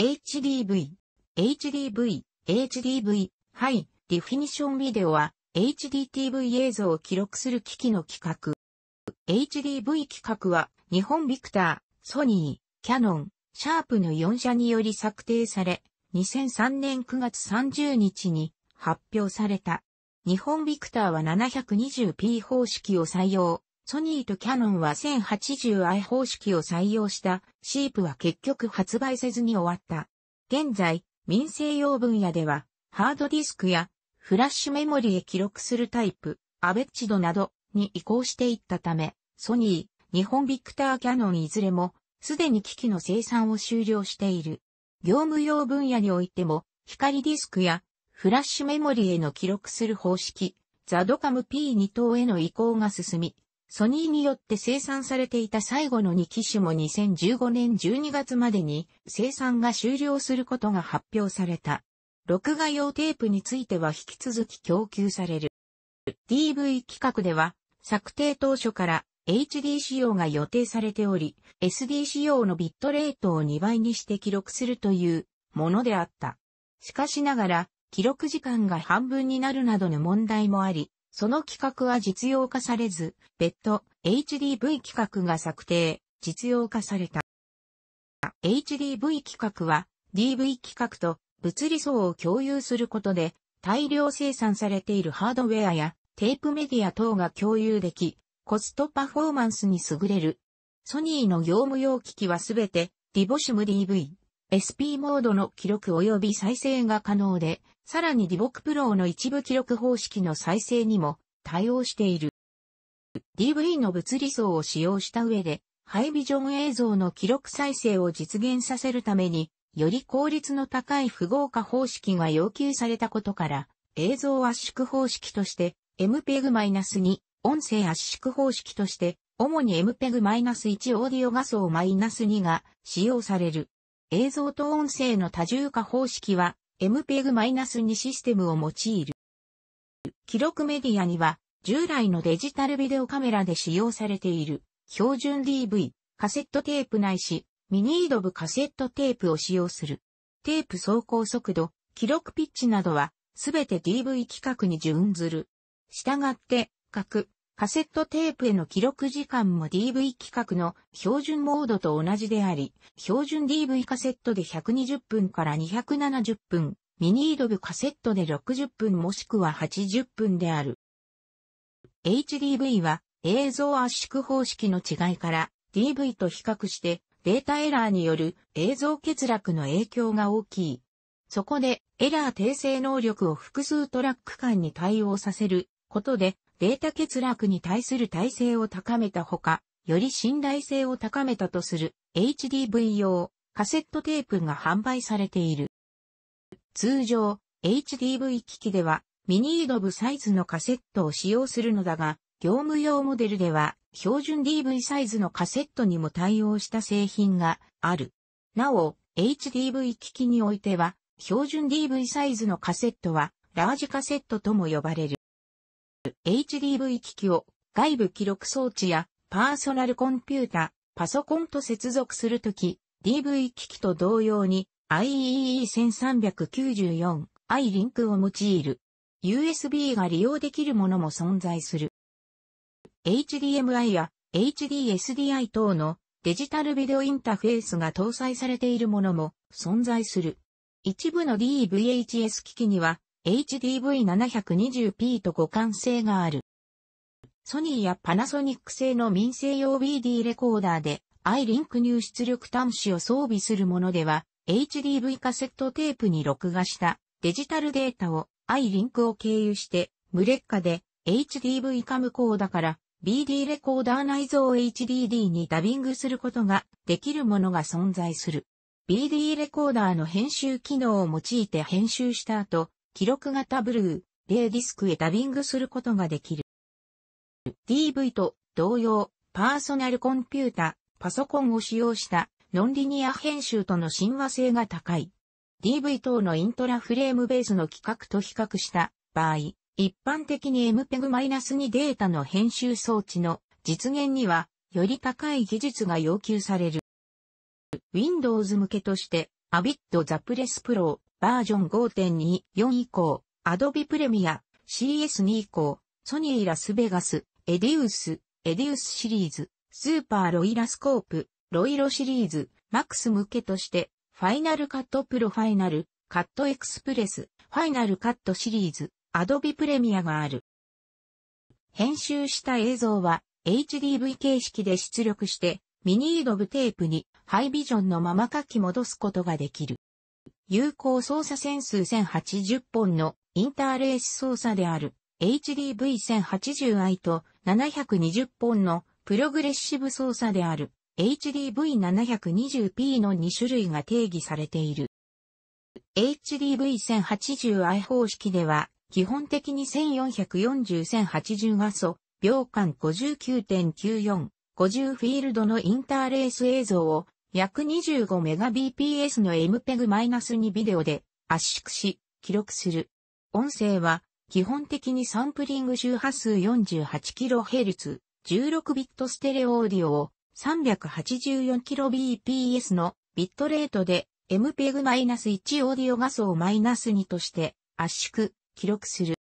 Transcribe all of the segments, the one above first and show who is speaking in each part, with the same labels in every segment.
Speaker 1: HDV、HDV、HDV、はい、ディフィニションビデオは HDTV 映像を記録する機器の企画。HDV 企画は日本ビクター、ソニー、キャノン、シャープの4社により策定され、2003年9月30日に発表された。日本ビクターは 720p 方式を採用。ソニーとキャノンは 1080i 方式を採用したシープは結局発売せずに終わった。現在、民生用分野では、ハードディスクやフラッシュメモリへ記録するタイプ、アベッチドなどに移行していったため、ソニー、日本ビクターキャノンいずれも、すでに機器の生産を終了している。業務用分野においても、光ディスクやフラッシュメモリへの記録する方式、ザドカム P2 等への移行が進み、ソニーによって生産されていた最後の2機種も2015年12月までに生産が終了することが発表された。録画用テープについては引き続き供給される。DV 企画では、策定当初から HD 仕様が予定されており、SD 仕様のビットレートを2倍にして記録するというものであった。しかしながら、記録時間が半分になるなどの問題もあり、その企画は実用化されず、別途 HDV 企画が策定、実用化された。HDV 企画は DV 企画と物理層を共有することで大量生産されているハードウェアやテープメディア等が共有でき、コストパフォーマンスに優れる。ソニーの業務用機器はすべてディボシム DV。SP モードの記録及び再生が可能で、さらにディボックプロの一部記録方式の再生にも対応している。DV の物理層を使用した上で、ハイビジョン映像の記録再生を実現させるために、より効率の高い符号化方式が要求されたことから、映像圧縮方式として MPEG-2、音声圧縮方式として、主に MPEG-1 オーディオ画素 -2 が使用される。映像と音声の多重化方式は MPEG-2 システムを用いる。記録メディアには従来のデジタルビデオカメラで使用されている標準 DV、カセットテープないし、ミニードブカセットテープを使用する。テープ走行速度、記録ピッチなどはすべて DV 規格に準ずる。したがって、各カセットテープへの記録時間も DV 規格の標準モードと同じであり、標準 DV カセットで120分から270分、ミニードブカセットで60分もしくは80分である。HDV は映像圧縮方式の違いから DV と比較してデータエラーによる映像欠落の影響が大きい。そこでエラー訂正能力を複数トラック間に対応させることでベータ欠落に対する耐性を高めたほか、より信頼性を高めたとする HDV 用カセットテープが販売されている。通常、HDV 機器ではミニードブサイズのカセットを使用するのだが、業務用モデルでは標準 DV サイズのカセットにも対応した製品がある。なお、HDV 機器においては、標準 DV サイズのカセットはラージカセットとも呼ばれる。HDV 機器を外部記録装置やパーソナルコンピュータ、パソコンと接続するとき、DV 機器と同様に IEE1394i リンクを用いる。USB が利用できるものも存在する。HDMI や HDSDI 等のデジタルビデオインターフェースが搭載されているものも存在する。一部の DVHS 機器には HDV720P と互換性がある。ソニーやパナソニック製の民生用 BD レコーダーで iLink 入出力端子を装備するものでは HDV カセットテープに録画したデジタルデータを iLink を経由して無劣化で HDV カムコーダから BD レコーダー内蔵 HDD にダビングすることができるものが存在する。BD レコーダーの編集機能を用いて編集した後、記録型ブルー、レイディスクへダビングすることができる。DV と同様、パーソナルコンピュータ、パソコンを使用したノンリニア編集との親和性が高い。DV 等のイントラフレームベースの規格と比較した場合、一般的に MPEG-2 データの編集装置の実現にはより高い技術が要求される。Windows 向けとしてアビットザプレスプロバージョン5.24以降、アドビプレミア CS2 以降、ソニーラスベガス、エディウス、エディウスシリーズ、スーパーロイラスコープ、ロイロシリーズ、マックス向けとして、ファイナルカットプロファイナル、カットエクスプレス、ファイナルカットシリーズ、アドビプレミアがある。編集した映像は HDV 形式で出力してミニードブテープにハイビジョンのまま書き戻すことができる。有効操作線数1080本のインターレース操作である HDV1080i と720本のプログレッシブ操作である HDV720p の2種類が定義されている。HDV1080i 方式では、基本的に1440-1080画素、秒間59.94 50フィールドのインターレース映像を約 25Mbps の MPEG-2 ビデオで圧縮し、記録する。音声は基本的にサンプリング周波数 48kHz、16ビットステレオオーディオを 384kbps のビットレートで MPEG-1 オーディオ画素を -2 として圧縮、記録する。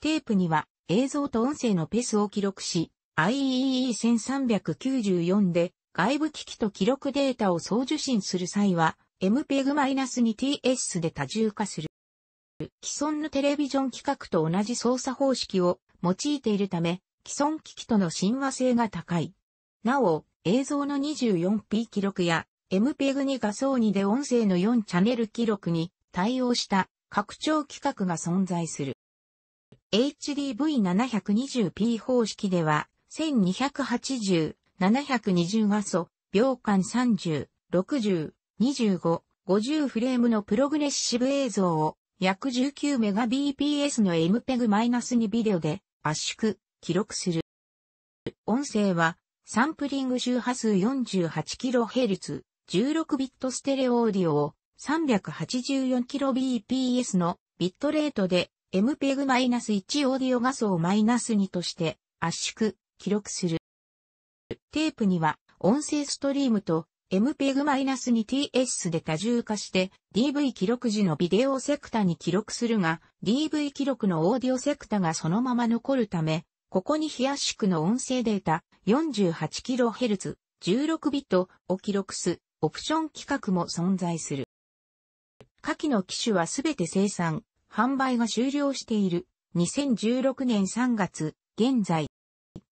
Speaker 1: テープには映像と音声のペースを記録し、IEE1394 で外部機器と記録データを送受信する際は MPEG-2TS で多重化する。既存のテレビジョン規格と同じ操作方式を用いているため、既存機器との親和性が高い。なお、映像の 24p 記録や MPEG2 画像2で音声の4チャンネル記録に対応した拡張規格が存在する。HDV720p 方式では1280、720画素、秒間30、60、25、50フレームのプログレッシブ映像を約 19Mbps の MPEG-2 ビデオで圧縮、記録する。音声はサンプリング周波数 48kHz、16ビットステレオオーディオを 384kbps のビットレートで MPEG-1 オーディオ画素を -2 として圧縮、記録する。テープには音声ストリームと MPEG-2TS で多重化して DV 記録時のビデオセクタに記録するが DV 記録のオーディオセクタがそのまま残るためここに非圧縮の音声データ 48kHz 16ビットを記録すオプション規格も存在する。下記の機種はすべて生産、販売が終了している2016年3月現在